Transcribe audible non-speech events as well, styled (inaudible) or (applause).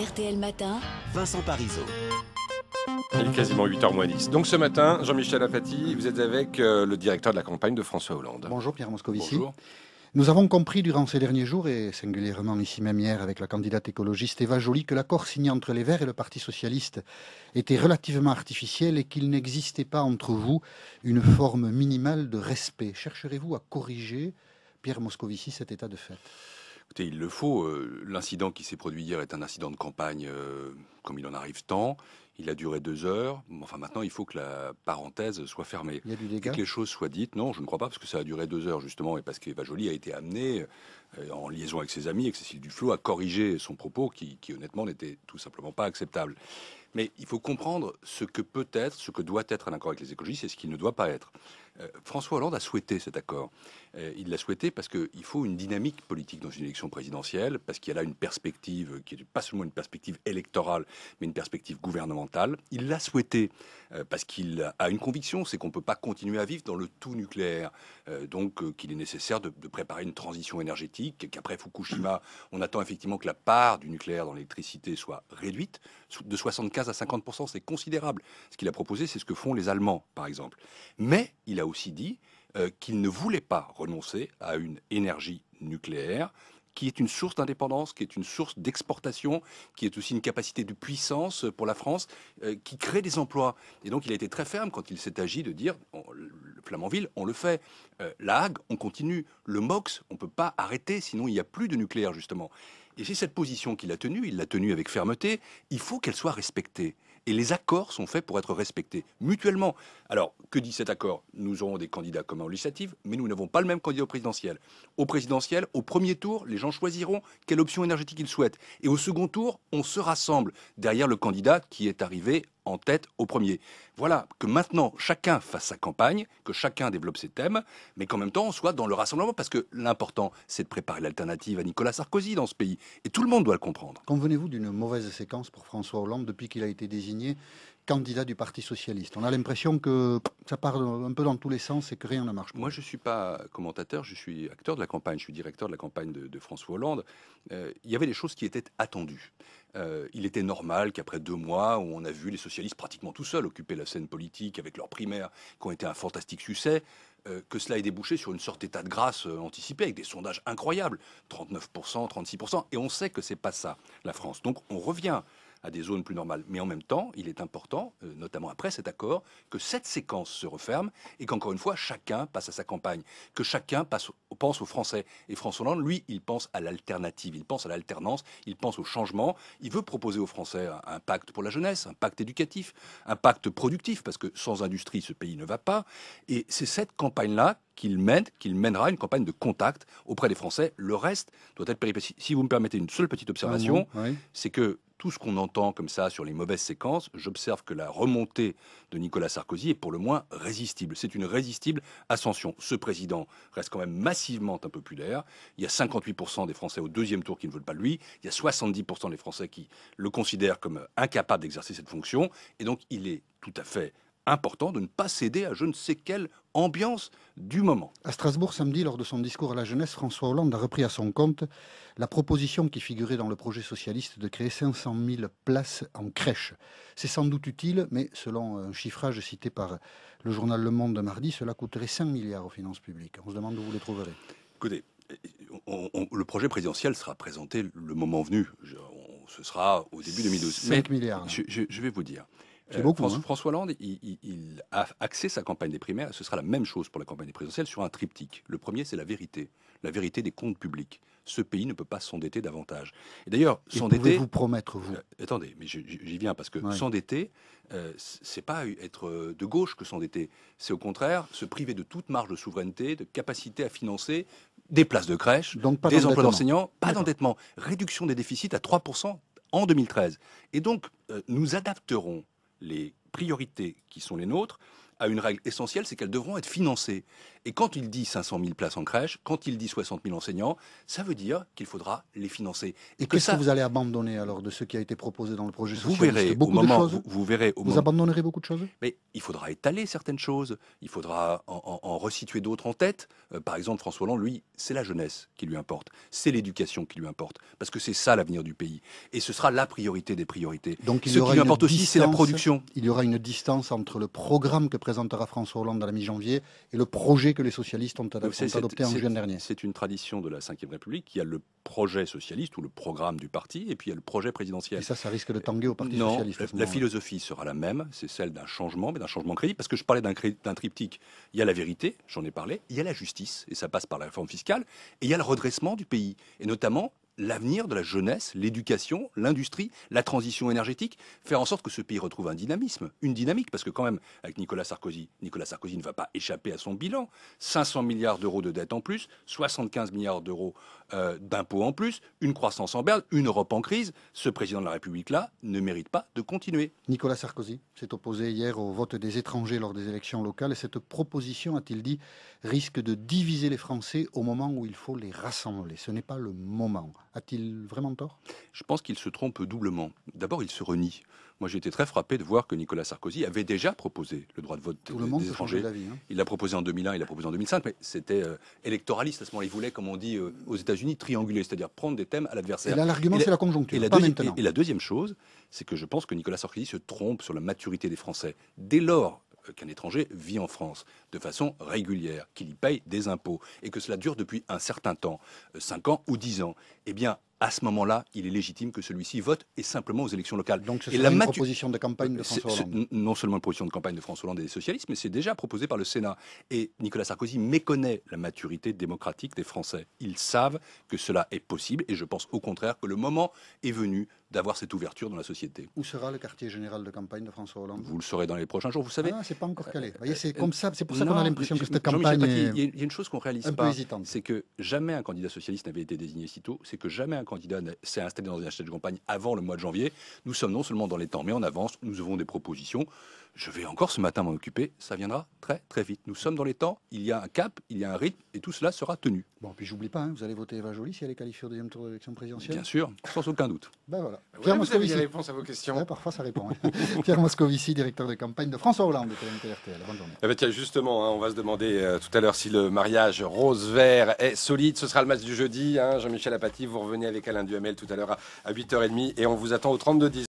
RTL Matin, Vincent Parisot. Il est quasiment 8h moins 10. Donc ce matin, Jean-Michel Apathy, vous êtes avec euh, le directeur de la campagne de François Hollande. Bonjour Pierre Moscovici. Bonjour. Nous avons compris durant ces derniers jours, et singulièrement ici même hier avec la candidate écologiste Eva Joly, que l'accord signé entre les Verts et le Parti Socialiste était relativement artificiel et qu'il n'existait pas entre vous une forme minimale de respect. Chercherez-vous à corriger, Pierre Moscovici, cet état de fait il le faut. Euh, l'incident qui s'est produit hier est un incident de campagne, euh, comme il en arrive tant. Il a duré deux heures. Enfin, maintenant, il faut que la parenthèse soit fermée. Il y a du que les choses soient dites. Non, je ne crois pas, parce que ça a duré deux heures, justement, et parce qu'Eva Jolie a été amené euh, en liaison avec ses amis, avec Cécile Duflot, à corriger son propos qui, qui honnêtement, n'était tout simplement pas acceptable. Mais il faut comprendre ce que peut être, ce que doit être un accord avec les écologistes et ce qu'il ne doit pas être. Euh, François Hollande a souhaité cet accord. Euh, il l'a souhaité parce qu'il faut une dynamique politique dans une élection présidentielle, parce qu'il y a là une perspective qui n'est pas seulement une perspective électorale, mais une perspective gouvernementale. Il l'a souhaité euh, parce qu'il a une conviction, c'est qu'on ne peut pas continuer à vivre dans le tout nucléaire. donc qu'il est nécessaire de, de, préparer une transition énergétique, qu'après Fukushima, on attend effectivement que la part du nucléaire dans l'électricité soit réduite de 75 à 50%, c'est considérable. Ce qu'il a proposé, c'est ce que font les Allemands, par exemple. Mais il a aussi dit euh, qu'il ne voulait pas renoncer à une énergie nucléaire qui est une source d'indépendance, qui est une source d'exportation, qui est aussi une capacité de puissance pour la France, euh, qui crée des emplois. Et donc il a été très ferme quand il s'est agi de dire, Flamanville, on le fait, euh, la Hague, on continue, le MOX, on ne peut pas arrêter, sinon il n'y a plus de nucléaire, justement. Et c'est cette position qu'il a tenue, il l'a tenue avec fermeté, il faut qu'elle soit respectée. Et les accords sont faits pour être respectés mutuellement. Alors, que dit cet accord Nous aurons des candidats communs aux législatives, mais nous n'avons pas le même candidat au présidentiel. Au présidentiel, au premier tour, les gens choisiront quelle option énergétique ils souhaitent. Et au second tour, on se rassemble derrière le candidat qui est arrivé en tête au premier. Voilà, que maintenant chacun fasse sa campagne, que chacun développe ses thèmes, mais qu'en même temps on soit dans le rassemblement, parce que l'important c'est de préparer l'alternative à Nicolas Sarkozy dans ce pays, et tout le monde doit le comprendre. venez vous d'une mauvaise séquence pour François Hollande depuis qu'il a été désigné candidat du Parti socialiste. On a l'impression que ça part un peu dans tous les sens et que rien ne marche. Moi, je ne suis pas commentateur, je suis acteur de la campagne, je suis directeur de la campagne de, François Hollande. Euh, il y avait des choses qui étaient attendues. Euh, il était normal qu'après deux mois où on a vu les socialistes pratiquement tout seuls occuper la scène politique avec leurs primaires qui ont été un fantastique succès, euh, que cela ait débouché sur une sorte d'état de grâce anticipé avec des sondages incroyables, 39%, 36%, et on sait que c'est pas ça la France. Donc on revient à des zones plus normales. Mais en même temps, il est important, euh, notamment après cet accord, que cette séquence se referme et qu'encore une fois, chacun passe à sa campagne, que chacun passe, pense aux Français. Et François Hollande, lui, il pense à l'alternative, il pense à l'alternance, il pense au changement. Il veut proposer aux Français un, pacte pour la jeunesse, un pacte éducatif, un pacte productif, parce que sans industrie, ce pays ne va pas. Et c'est cette campagne-là qu'il mène, qu'il mènera une campagne de contact auprès des Français. Le reste doit être péripétie. Si vous me permettez une seule petite observation, c'est que tout ce qu'on entend comme ça sur les mauvaises séquences, j'observe que la remontée de Nicolas Sarkozy est pour le moins résistible. C'est une résistible ascension. Ce président reste quand même massivement impopulaire. Il y a 58% des Français au deuxième tour qui ne veulent pas lui. Il y a 70% des Français qui le considèrent comme incapable d'exercer cette fonction. Et donc, il est tout à fait important de ne pas céder à je ne sais quelle ambiance du moment. À Strasbourg, samedi, lors de son discours à la jeunesse, François Hollande a repris à son compte la proposition qui figurait dans le projet socialiste de créer 500 000 places en crèche. C'est sans doute utile, mais selon un chiffrage cité par le journal Le Monde de mardi, cela coûterait 5 milliards aux finances publiques. On se demande où vous les trouverez. Écoutez, le projet présidentiel sera présenté le moment venu. on, ce sera au début 2012. 5 milliards. je vais vous dire. Euh, hein. François, Hollande, il, a axé sa campagne des primaires, ce sera la même chose pour la campagne présidentielle sur un triptyque. Le premier, c'est la vérité, la vérité des comptes publics. Ce pays ne peut pas s'endetter davantage. Et d'ailleurs, s'endetter. vous promettre, vous euh, Attendez, mais j'y viens, parce que s'endetter, euh, c'est pas être de gauche que s'endetter. C'est au contraire se priver de toute marge de souveraineté, de capacité à financer des places de crèche, des emplois d'enseignants, pas d'endettement. Réduction des déficits à 3% en 2013. Et donc, nous adapterons les priorités qui sont les nôtres, à une règle essentielle, c'est qu'elles devront être financées. Et quand il dit 500 000 places en crèche, quand il dit 60 000 enseignants, ça veut dire qu'il faudra les financer. Et, que qu'est-ce ça... que vous allez abandonner alors de ce qui a été proposé dans le projet vous verrez, beaucoup moment, de choses. Vous, verrez vous abandonnerez beaucoup de choses. Mais il faudra étaler certaines choses. Il faudra en, resituer d'autres en tête. Euh, par exemple, François Hollande, lui, c'est la jeunesse qui lui importe, c'est l'éducation qui lui importe, parce que c'est ça l'avenir du pays. Et ce sera la priorité des priorités. Donc, il ce qui lui importe aussi, c'est la production. Il y aura une distance entre le programme que présentera François Hollande à la mi-janvier et le projet que les socialistes ont, adopté en juin dernier. C'est une tradition de la Ve République. Il y a le projet socialiste ou le programme du parti et puis il y a le projet présidentiel. Et ça, ça risque de tanguer au Parti socialiste. Non, la philosophie sera la même, c'est celle d'un changement, mais d'un changement crédible. Parce que je parlais d'un triptyque. Il y a la vérité, j'en ai parlé, il y a la justice, et ça passe par la réforme fiscale, et il y a le redressement du pays, et notamment l'avenir de la jeunesse, l'éducation, l'industrie, la transition énergétique, faire en sorte que ce pays retrouve un dynamisme, une dynamique, parce que quand même, avec Nicolas Sarkozy, Nicolas Sarkozy ne va pas échapper à son bilan. 500 milliards d'euros de dette en plus, 75 milliards d'euros euh, d'impôts en plus, une croissance en berne, une Europe en crise. Ce président de la République-là ne mérite pas de continuer. Nicolas Sarkozy s'est opposé hier au vote des étrangers lors des élections locales et cette proposition, a-t-il dit, risque de diviser les Français au moment où il faut les rassembler. Ce n'est pas le moment. A-t-il vraiment tort Je pense qu'il se trompe doublement. D'abord, il se renie. Moi, j'ai été très frappé de voir que Nicolas Sarkozy avait déjà proposé le droit de vote Tout des, le monde étrangers. Hein. Il l'a proposé en 2001, il l'a proposé en 2005, mais c'était euh, électoraliste à ce moment-là. Il voulait, comme on dit euh, aux États-Unis, trianguler, c'est-à-dire prendre des thèmes à l'adversaire. Et l'argument, c'est la conjoncture. et la deuxième chose, c'est que je pense que Nicolas Sarkozy se trompe sur la maturité des Français. Dès lors euh, qu'un étranger vit en France de façon régulière, qu'il y paye des impôts et que cela dure depuis un certain temps, 5 euh, ans ou 10 ans, eh bien, à ce moment-là, il est légitime que celui-ci vote et simplement aux élections locales. Donc, ce la proposition de campagne de euh, François Hollande. Non seulement une proposition de campagne de François Hollande et des socialistes, mais c'est déjà proposé par le Sénat. Et Nicolas Sarkozy méconnaît la maturité démocratique des Français. Ils savent que cela est possible et je pense au contraire que le moment est venu d'avoir cette ouverture dans la société. Où sera le quartier général de campagne de François Hollande Vous le saurez dans les prochains jours, vous savez. Ah, c'est pas encore calé. Euh, Voyez, c'est euh, comme ça, c'est pour ça qu'on a l'impression que cette campagne est... Il y a une chose qu'on réalise pas, c'est que jamais un candidat socialiste n'avait été désigné si tôt, c'est que jamais un candidat s'est installé dans un acheté de campagne avant le mois de janvier. Nous sommes non seulement dans les temps, mais en avance. Nous avons des propositions. Je vais encore ce matin m'en occuper. Ça viendra très, très vite. Nous sommes dans les temps. Il y a un cap, il y a un rythme, et tout cela sera tenu. Bon, puis j'oublie pas, hein, vous allez voter Eva Jolie si elle est qualifiée au deuxième tour de l'élection présidentielle Bien sûr, sans aucun doute. (laughs) Ben voilà. Pierre Moscovici. Vous avez à vos questions. parfois, ça répond. Hein. (laughs) Pierre Moscovici, directeur de campagne de François Hollande de TNT-RTL. Bonne journée. Eh bien ben justement, hein, on va se demander euh, tout à l'heure si le mariage rose-vert est solide. Ce sera le match du jeudi. Jean-Michel Apathy, vous revenez avec avec un duhamel tout à l'heure à 8h30 et on vous attend au 32-10.